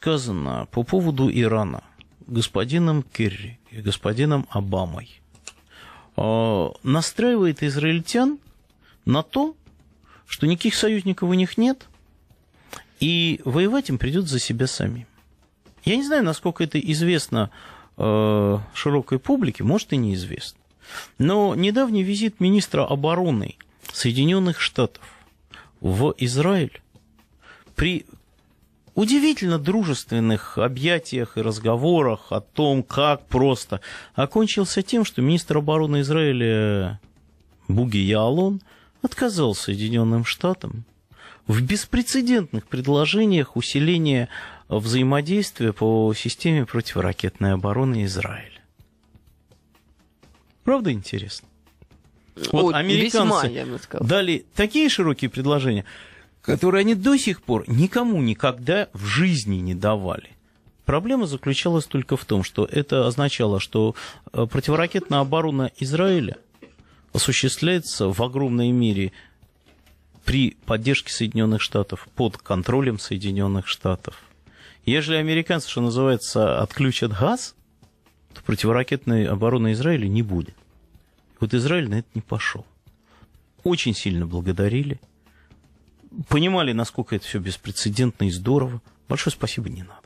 сказано по поводу Ирана господином Керри и господином Обамой, а, настраивает израильтян на то, что никаких союзников у них нет, и воевать им придется за себя сами. Я не знаю, насколько это известно э, широкой публике, может и неизвестно. Но недавний визит министра обороны Соединенных Штатов в Израиль, при удивительно дружественных объятиях и разговорах о том, как просто, окончился тем, что министр обороны Израиля Буги Яалон отказал Соединенным Штатам в беспрецедентных предложениях усиления взаимодействия по системе противоракетной обороны Израиля. Правда интересно? Вот О, американцы весьма, дали такие широкие предложения – которые они до сих пор никому никогда в жизни не давали. Проблема заключалась только в том, что это означало, что э, противоракетная оборона Израиля осуществляется в огромной мере при поддержке Соединенных Штатов, под контролем Соединенных Штатов. Если американцы, что называется, отключат газ, то противоракетной обороны Израиля не будет. Вот Израиль на это не пошел. Очень сильно благодарили – понимали, насколько это все беспрецедентно и здорово. Большое спасибо, Нина.